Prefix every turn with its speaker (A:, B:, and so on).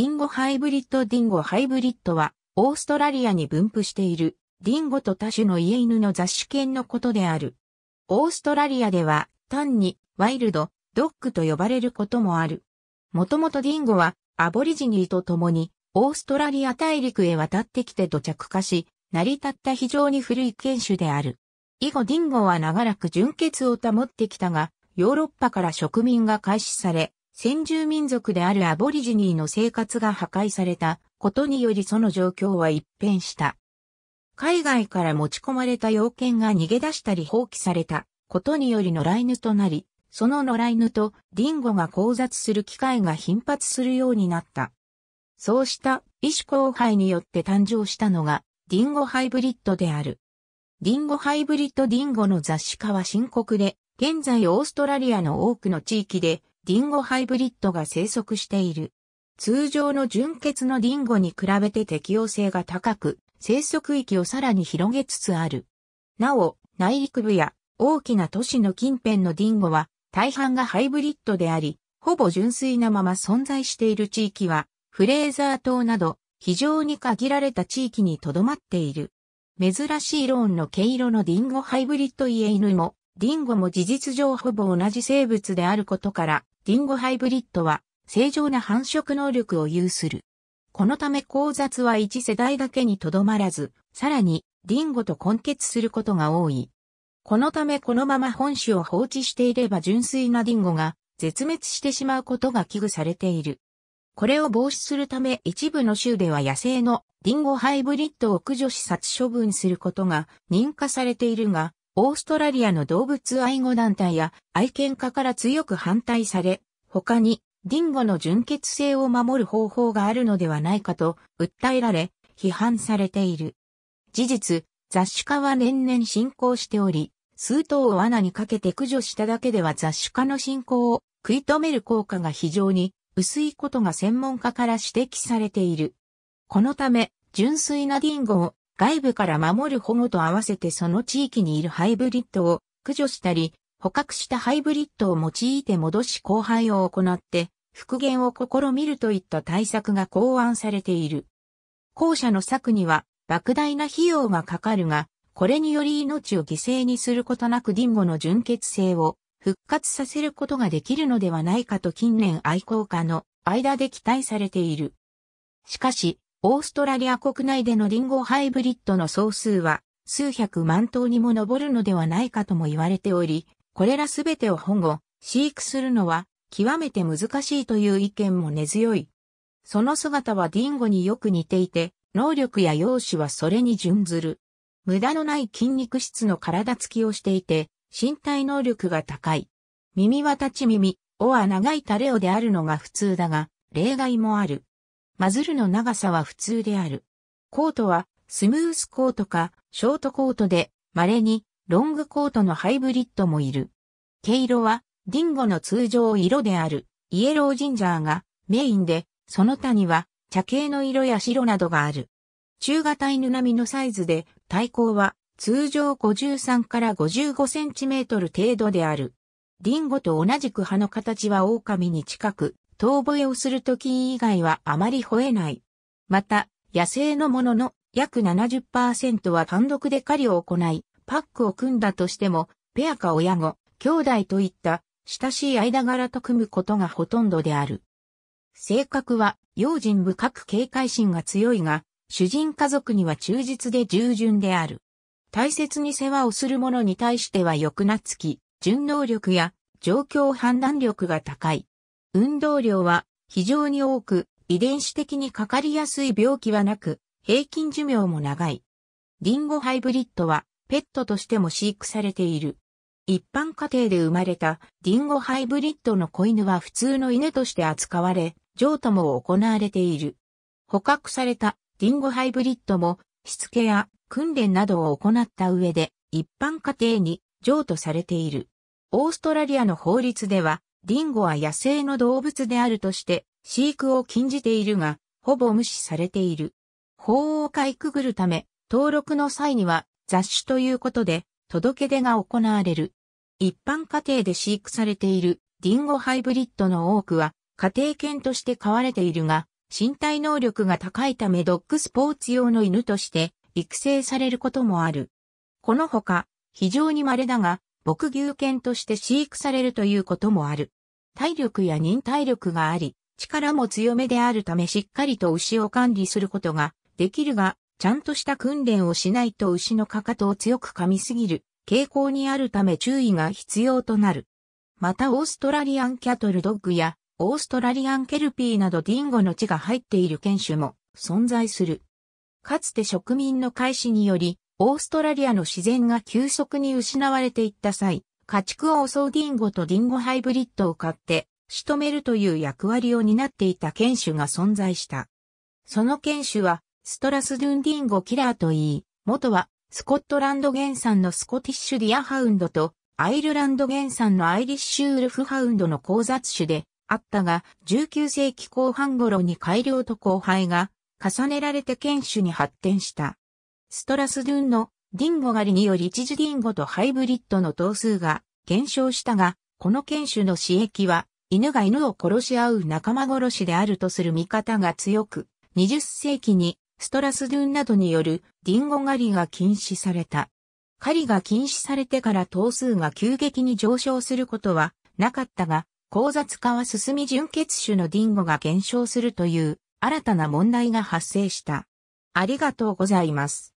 A: ィンゴハイブリッドディンゴハイブリッドは、オーストラリアに分布している、ディンゴと多種の家犬の雑種犬のことである。オーストラリアでは、単に、ワイルド、ドッグと呼ばれることもある。もともとディンゴは、アボリジニーと共に、オーストラリア大陸へ渡ってきて土着化し、成り立った非常に古い犬種である。以後ディンゴは長らく純血を保ってきたが、ヨーロッパから植民が開始され、先住民族であるアボリジニーの生活が破壊されたことによりその状況は一変した。海外から持ち込まれた要件が逃げ出したり放棄されたことにより野良犬となり、その野良犬とディンゴが交雑する機会が頻発するようになった。そうした異種交配によって誕生したのがディンゴハイブリッドである。ディンゴハイブリッドディンゴの雑誌化は深刻で、現在オーストラリアの多くの地域でディンゴハイブリッドが生息している。通常の純血のディンゴに比べて適応性が高く、生息域をさらに広げつつある。なお、内陸部や大きな都市の近辺のディンゴは大半がハイブリッドであり、ほぼ純粋なまま存在している地域は、フレーザー島など非常に限られた地域に留まっている。珍しいローンの毛色のディンゴハイブリッドイエイヌも、ディンゴも事実上ほぼ同じ生物であることから、ィンゴハイブリッドは正常な繁殖能力を有する。このため交雑は一世代だけにとどまらず、さらにィンゴと混血することが多い。このためこのまま本種を放置していれば純粋なィンゴが絶滅してしまうことが危惧されている。これを防止するため一部の州では野生のィンゴハイブリッドを駆除し殺処分することが認可されているが、オーストラリアの動物愛護団体や愛犬家から強く反対され、他にディンゴの純血性を守る方法があるのではないかと訴えられ、批判されている。事実、雑種化は年々進行しており、数頭を罠にかけて駆除しただけでは雑種化の進行を食い止める効果が非常に薄いことが専門家から指摘されている。このため、純粋なディンゴを外部から守る保護と合わせてその地域にいるハイブリッドを駆除したり、捕獲したハイブリッドを用いて戻し交配を行って復元を試みるといった対策が考案されている。後者の策には莫大な費用がかかるが、これにより命を犠牲にすることなくディンゴの純血性を復活させることができるのではないかと近年愛好家の間で期待されている。しかし、オーストラリア国内でのリンゴハイブリッドの総数は数百万頭にも上るのではないかとも言われており、これらすべてを保護、飼育するのは極めて難しいという意見も根強い。その姿はディンゴによく似ていて、能力や容姿はそれに準ずる。無駄のない筋肉質の体つきをしていて、身体能力が高い。耳は立ち耳、尾は長いタレオであるのが普通だが、例外もある。マズルの長さは普通である。コートはスムースコートかショートコートで稀にロングコートのハイブリッドもいる。毛色はディンゴの通常色であるイエロージンジャーがメインでその他には茶系の色や白などがある。中型犬並みのサイズで体高は通常53から55センチメートル程度である。ディンゴと同じく葉の形は狼に近く、遠吠えをする時以外はあまり吠えない。また、野生のものの約70%は単独で狩りを行い、パックを組んだとしても、ペアか親子、兄弟といった親しい間柄と組むことがほとんどである。性格は用心深く警戒心が強いが、主人家族には忠実で従順である。大切に世話をする者に対しては欲なつき、順能力や状況判断力が高い。運動量は非常に多く、遺伝子的にかかりやすい病気はなく、平均寿命も長い。リンゴハイブリッドはペットとしても飼育されている。一般家庭で生まれたリンゴハイブリッドの子犬は普通の犬として扱われ、譲渡も行われている。捕獲されたリンゴハイブリッドもしつけや訓練などを行った上で一般家庭に譲渡されている。オーストラリアの法律ではリンゴは野生の動物であるとして、飼育を禁じているが、ほぼ無視されている。法をかいくぐるため、登録の際には雑種ということで、届け出が行われる。一般家庭で飼育されているリンゴハイブリッドの多くは、家庭犬として飼われているが、身体能力が高いためドッグスポーツ用の犬として育成されることもある。このほか、非常に稀だが、牧牛犬として飼育されるということもある。体力や忍耐力があり、力も強めであるためしっかりと牛を管理することができるが、ちゃんとした訓練をしないと牛のかかとを強く噛みすぎる傾向にあるため注意が必要となる。またオーストラリアンキャトルドッグやオーストラリアンケルピーなどディンゴの血が入っている犬種も存在する。かつて植民の開始によりオーストラリアの自然が急速に失われていった際、家畜を襲うディンゴとディンゴハイブリッドを買って仕留めるという役割を担っていた犬種が存在した。その犬種はストラスドゥンディンゴキラーといい、元はスコットランド原産のスコティッシュディアハウンドとアイルランド原産のアイリッシュウルフハウンドの交雑種であったが、19世紀後半頃に改良と交配が重ねられて犬種に発展した。ストラスドゥンのディンゴ狩りにより一時ディンゴとハイブリッドの頭数が減少したが、この犬種の刺激は、犬が犬を殺し合う仲間殺しであるとする見方が強く、20世紀にストラスドゥンなどによるディンゴ狩りが禁止された。狩りが禁止されてから頭数が急激に上昇することはなかったが、交雑化は進み純血種のディンゴが減少するという新たな問題が発生した。ありがとうございます。